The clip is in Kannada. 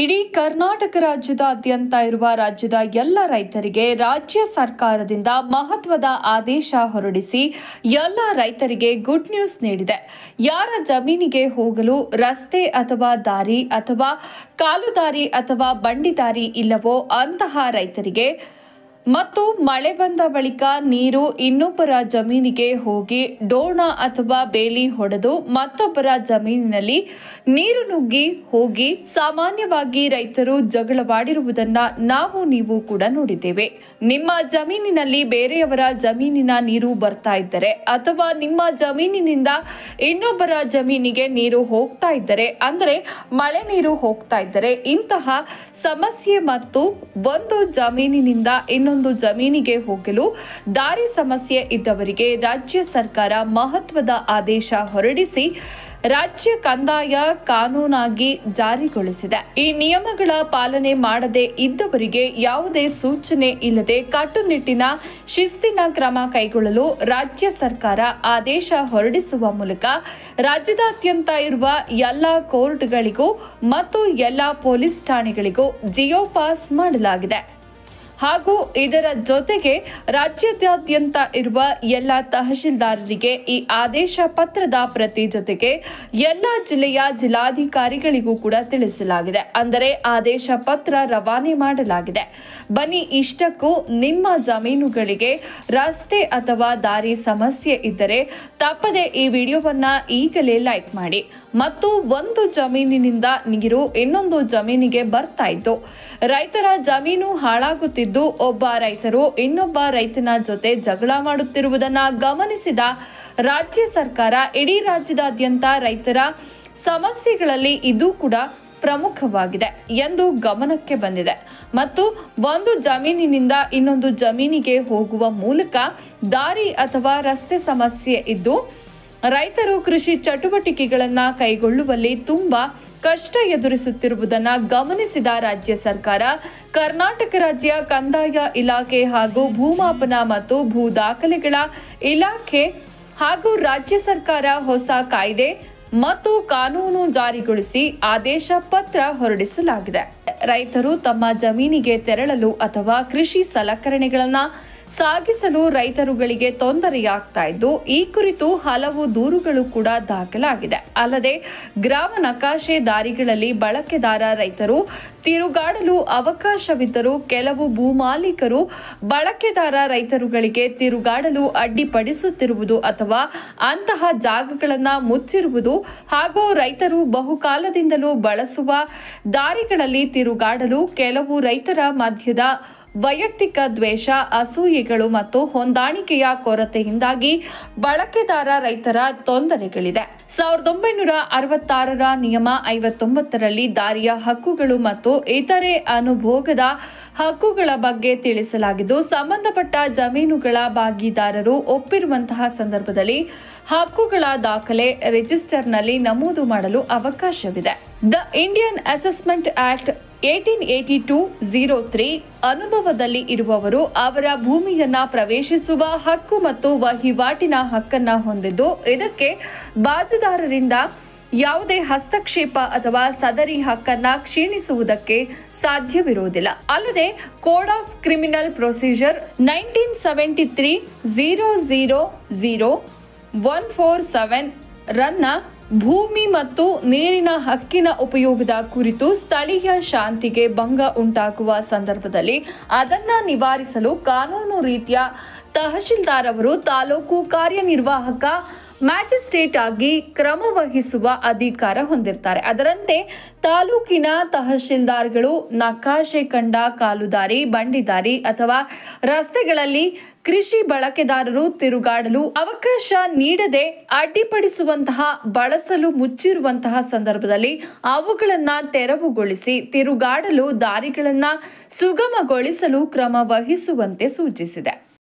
ಇಡೀ ಕರ್ನಾಟಕ ರಾಜ್ಯದಾದ್ಯಂತ ಇರುವ ರಾಜ್ಯದ ಎಲ್ಲ ರೈತರಿಗೆ ರಾಜ್ಯ ಸರ್ಕಾರದಿಂದ ಮಹತ್ವದ ಆದೇಶ ಹೊರಡಿಸಿ ಎಲ್ಲ ರೈತರಿಗೆ ಗುಡ್ ನ್ಯೂಸ್ ನೀಡಿದೆ ಯಾರ ಜಮೀನಿಗೆ ಹೋಗಲು ರಸ್ತೆ ಅಥವಾ ದಾರಿ ಅಥವಾ ಕಾಲುದಾರಿ ಅಥವಾ ಬಂಡಿ ದಾರಿ ಇಲ್ಲವೋ ಅಂತಹ ರೈತರಿಗೆ ಮತ್ತು ಮಳೆ ಬಂದ ಬಳಿಕ ನೀರು ಇನ್ನೊಬ್ಬರ ಜಮೀನಿಗೆ ಹೋಗಿ ಡೋಣ ಅಥವಾ ಬೇಲಿ ಹೊಡೆದು ಮತ್ತೊಬ್ಬರ ಜಮೀನಿನಲ್ಲಿ ನೀರು ನುಗ್ಗಿ ಹೋಗಿ ಸಾಮಾನ್ಯವಾಗಿ ರೈತರು ಜಗಳವಾಡಿರುವುದನ್ನು ನಾವು ನೀವು ಕೂಡ ನೋಡಿದ್ದೇವೆ ನಿಮ್ಮ ಜಮೀನಿನಲ್ಲಿ ಬೇರೆಯವರ ಜಮೀನಿನ ನೀರು ಬರ್ತಾ ಇದ್ದರೆ ಅಥವಾ ನಿಮ್ಮ ಜಮೀನಿನಿಂದ ಇನ್ನೊಬ್ಬರ ಜಮೀನಿಗೆ ನೀರು ಹೋಗ್ತಾ ಇದ್ದರೆ ಅಂದರೆ ಮಳೆ ನೀರು ಹೋಗ್ತಾ ಇದ್ದರೆ ಇಂತಹ ಸಮಸ್ಯೆ ಮತ್ತು ಒಂದು ಜಮೀನಿನಿಂದ ಇನ್ನೊಂದು ಜಮೀನಿಗೆ ಹೋಗಲು ದಾರಿ ಸಮಸ್ಯೆ ಇದ್ದವರಿಗೆ ರಾಜ್ಯ ಸರ್ಕಾರ ಮಹತ್ವದ ಆದೇಶ ಹೊರಡಿಸಿ ರಾಜ್ಯ ಕಂದಾಯ ಕಾನೂನಾಗಿ ಜಾರಿಗೊಳಿಸಿದೆ ಈ ನಿಯಮಗಳ ಪಾಲನೆ ಮಾಡದೆ ಇದ್ದವರಿಗೆ ಯಾವುದೇ ಸೂಚನೆ ಇಲ್ಲದೆ ಕಟ್ಟುನಿಟ್ಟಿನ ಶಿಸ್ತಿನ ಕ್ರಮ ಕೈಗೊಳ್ಳಲು ರಾಜ್ಯ ಸರ್ಕಾರ ಆದೇಶ ಹೊರಡಿಸುವ ಮೂಲಕ ರಾಜ್ಯದಾದ್ಯಂತ ಇರುವ ಎಲ್ಲ ಕೋರ್ಟ್ಗಳಿಗೂ ಮತ್ತು ಎಲ್ಲ ಪೊಲೀಸ್ ಠಾಣೆಗಳಿಗೂ ಜಿಯೋ ಪಾಸ್ ಮಾಡಲಾಗಿದೆ ಹಾಗೂ ಇದರ ಜೊತೆಗೆ ರಾಜ್ಯದಾದ್ಯಂತ ಇರುವ ಎಲ್ಲ ತಹಶೀಲ್ದಾರರಿಗೆ ಈ ಆದೇಶ ಪತ್ರದ ಪ್ರತಿ ಜೊತೆಗೆ ಎಲ್ಲ ಜಿಲ್ಲೆಯ ಜಿಲ್ಲಾಧಿಕಾರಿಗಳಿಗೂ ಕೂಡ ತಿಳಿಸಲಾಗಿದೆ ಅಂದರೆ ಆದೇಶ ಪತ್ರ ರವಾನೆ ಮಾಡಲಾಗಿದೆ ಬನ್ನಿ ಇಷ್ಟಕ್ಕೂ ನಿಮ್ಮ ಜಮೀನುಗಳಿಗೆ ರಸ್ತೆ ಅಥವಾ ದಾರಿ ಸಮಸ್ಯೆ ಇದ್ದರೆ ತಪ್ಪದೆ ಈ ವಿಡಿಯೋವನ್ನ ಈಗಲೇ ಲೈಕ್ ಮಾಡಿ ಮತ್ತು ಒಂದು ಜಮೀನಿನಿಂದ ನೀರು ಇನ್ನೊಂದು ಜಮೀನಿಗೆ ಬರ್ತಾ ಇತ್ತು ರೈತರ ಜಮೀನು ಹಾಳಾಗುತ್ತಿದ್ದು ಒಬ್ಬ ರೈತರು ಇನ್ನೊಬ್ಬ ರೈತನ ಜೊತೆ ಜಗಳ ಮಾಡುತ್ತಿರುವುದನ್ನು ಗಮನಿಸಿದ ರಾಜ್ಯ ಸರ್ಕಾರ ಇಡೀ ರಾಜ್ಯದಾದ್ಯಂತ ರೈತರ ಸಮಸ್ಯೆಗಳಲ್ಲಿ ಇದು ಕೂಡ ಪ್ರಮುಖವಾಗಿದೆ ಎಂದು ಗಮನಕ್ಕೆ ಬಂದಿದೆ ಮತ್ತು ಒಂದು ಜಮೀನಿನಿಂದ ಇನ್ನೊಂದು ಜಮೀನಿಗೆ ಹೋಗುವ ಮೂಲಕ ದಾರಿ ಅಥವಾ ರಸ್ತೆ ಸಮಸ್ಯೆ ಇದ್ದು ರೈತರು ಕೃಷಿ ಚಟುವಟಿಕೆಗಳನ್ನು ಕೈಗೊಳ್ಳುವಲ್ಲಿ ತುಂಬಾ ಕಷ್ಟ ಎದುರಿಸುತ್ತಿರುವುದನ್ನು ಗಮನಿಸಿದ ರಾಜ್ಯ ಸರ್ಕಾರ ಕರ್ನಾಟಕ ರಾಜ್ಯ ಕಂದಾಯ ಇಲಾಖೆ ಹಾಗೂ ಭೂಮಾಪನ ಮತ್ತು ಭೂ ದಾಖಲೆಗಳ ಇಲಾಖೆ ಹಾಗೂ ರಾಜ್ಯ ಸರ್ಕಾರ ಹೊಸ ಕಾಯ್ದೆ ಮತ್ತು ಕಾನೂನು ಜಾರಿಗೊಳಿಸಿ ಆದೇಶ ಪತ್ರ ಹೊರಡಿಸಲಾಗಿದೆ ರೈತರು ತಮ್ಮ ಜಮೀನಿಗೆ ತೆರಳಲು ಅಥವಾ ಕೃಷಿ ಸಲಕರಣೆಗಳನ್ನು ಸಾಗಿಸಲು ರೈತರುಗಳಿಗೆ ತೊಂದರೆಯಾಗ್ತಾ ಇದ್ದು ಈ ಕುರಿತು ಹಲವು ದೂರುಗಳು ಕೂಡ ದಾಖಲಾಗಿದೆ ಅಲ್ಲದೆ ಗ್ರಾಮ ನಕಾಶೆ ದಾರಿಗಳಲ್ಲಿ ಬಳಕೆದಾರ ರೈತರು ತಿರುಗಾಡಲು ಅವಕಾಶವಿದ್ದರೂ ಕೆಲವು ಭೂಮಾಲೀಕರು ಬಳಕೆದಾರ ರೈತರುಗಳಿಗೆ ತಿರುಗಾಡಲು ಅಡ್ಡಿಪಡಿಸುತ್ತಿರುವುದು ಅಥವಾ ಅಂತಹ ಜಾಗಗಳನ್ನು ಮುಚ್ಚಿರುವುದು ಹಾಗೂ ರೈತರು ಬಹುಕಾಲದಿಂದಲೂ ಬಳಸುವ ದಾರಿಗಳಲ್ಲಿ ತಿರುಗಾಡಲು ಕೆಲವು ರೈತರ ಮಧ್ಯದ ವೈಯಕ್ತಿಕ ದ್ವೇಷ ಅಸೂಯೆಗಳು ಮತ್ತು ಹೊಂದಾಣಿಕೆಯ ಕೊರತೆಯಿಂದಾಗಿ ಬಳಕೆದಾರ ರೈತರ ತೊಂದರೆಗಳಿದೆ ಸಾವಿರದ ಒಂಬೈನೂರ ಅರವತ್ತಾರರ ನಿಯಮ ಐವತ್ತೊಂಬತ್ತರಲ್ಲಿ ದಾರಿಯ ಹಕ್ಕುಗಳು ಮತ್ತು ಇತರೆ ಅನುಭೋಗದ ಹಕ್ಕುಗಳ ಬಗ್ಗೆ ತಿಳಿಸಲಾಗಿದ್ದು ಸಂಬಂಧಪಟ್ಟ ಜಮೀನುಗಳ ಭಾಗಿದಾರರು ಒಪ್ಪಿರುವಂತಹ ಸಂದರ್ಭದಲ್ಲಿ ಹಕ್ಕುಗಳ ದಾಖಲೆ ರಿಜಿಸ್ಟರ್ನಲ್ಲಿ ನಮೂದು ಮಾಡಲು ಅವಕಾಶವಿದೆ the Indian assessment act eighteen eighty two zero three ಅನುಭವದಲ್ಲಿ ಇರುವವರು ಅವರ ಭೂಮಿಯನ್ನ ಪ್ರವೇಶಿಸುವ ಹಕ್ಕು ಮತ್ತು ವಹಿವಾಟಿನ ಹಕ್ಕನ್ನ ಹೊಂದಿದ್ದು ಇದಕ್ಕೆ ಬಾಜುದಾರರಿಂದ ಯಾವುದೇ ಹಸ್ತಕ್ಷೇಪ ಅಥವಾ ಸದರಿ ಹಕ್ಕನ್ನ ಕ್ಷೀಣಿಸುವುದಕ್ಕೆ ಸಾಧ್ಯವಿರುವುದಿಲ್ಲ ಅಲ್ಲದೆ code of criminal procedure nineteen seventy three zero zero zero one four seven ರನ್ನ ಭೂಮಿ ಮತ್ತು ನೀರಿನ ಹಕ್ಕಿನ ಉಪಯೋಗದ ಕುರಿತು ಸ್ಥಳೀಯ ಶಾಂತಿಗೆ ಭಂಗ ಉಂಟಾಗುವ ಸಂದರ್ಭದಲ್ಲಿ ಅದನ್ನ ನಿವಾರಿಸಲು ಕಾನೂನು ರೀತಿಯ ತಹಶೀಲ್ದಾರ್ ಅವರು ತಾಲೂಕು ಕಾರ್ಯನಿರ್ವಾಹಕ ಮ್ಯಾಜಿಸ್ಟ್ರೇಟ್ ಆಗಿ ಕ್ರಮ ವಹಿಸುವ ಅಧಿಕಾರ ಹೊಂದಿರ್ತಾರೆ ಅದರಂತೆ ತಾಲೂಕಿನ ತಹಶೀಲ್ದಾರ್ಗಳು ನಕಾಶೆ ಕಂಡ ಕಾಲುದಾರಿ ಬಂಡಿದಾರಿ ಅಥವಾ ರಸ್ತೆಗಳಲ್ಲಿ ಕೃಷಿ ಬಳಕೆದಾರರು ತಿರುಗಾಡಲು ಅವಕಾಶ ನೀಡದೆ ಅಡ್ಡಿಪಡಿಸುವಂತಹ ಬಳಸಲು ಮುಚ್ಚಿರುವಂತಹ ಸಂದರ್ಭದಲ್ಲಿ ಅವುಗಳನ್ನು ತೆರವುಗೊಳಿಸಿ ತಿರುಗಾಡಲು ದಾರಿಗಳನ್ನು ಸುಗಮಗೊಳಿಸಲು ಕ್ರಮ ವಹಿಸುವಂತೆ ಸೂಚಿಸಿದೆ